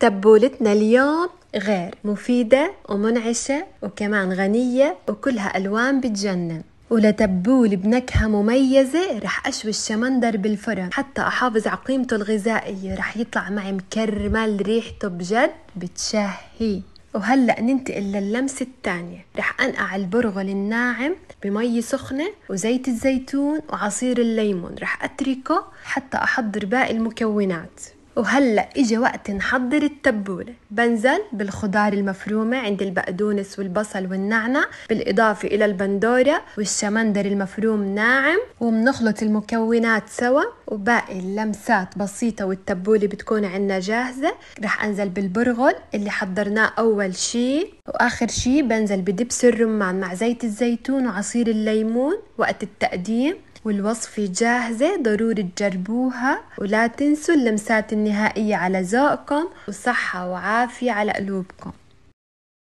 تبولتنا اليوم غير مفيدة ومنعشة وكمان غنية وكلها ألوان بتجنن ولتبول بنكهة مميزة رح أشوي الشمندر بالفرن حتى أحافظ على قيمته الغذائية رح يطلع معي مكرمل ريحته بجد بتشهي وهلأ ننتقل لللمسة الثانية رح أنقع البرغل الناعم بمي سخنة وزيت الزيتون وعصير الليمون رح أتركه حتى أحضر باقي المكونات وهلأ اجى وقت نحضر التبولة بنزل بالخضار المفرومة عند البقدونس والبصل والنعنع بالإضافة إلى البندورة والشمندر المفروم ناعم وبنخلط المكونات سوا وباقي اللمسات بسيطة والتبولة بتكون عنا جاهزة رح أنزل بالبرغل اللي حضرناه أول شي وآخر شي بنزل بدبس الرمان مع زيت الزيتون وعصير الليمون وقت التقديم والوصفة جاهزة ضروري تجربوها ولا تنسوا اللمسات النهائية على ذوقكم وصحة وعافية على قلوبكم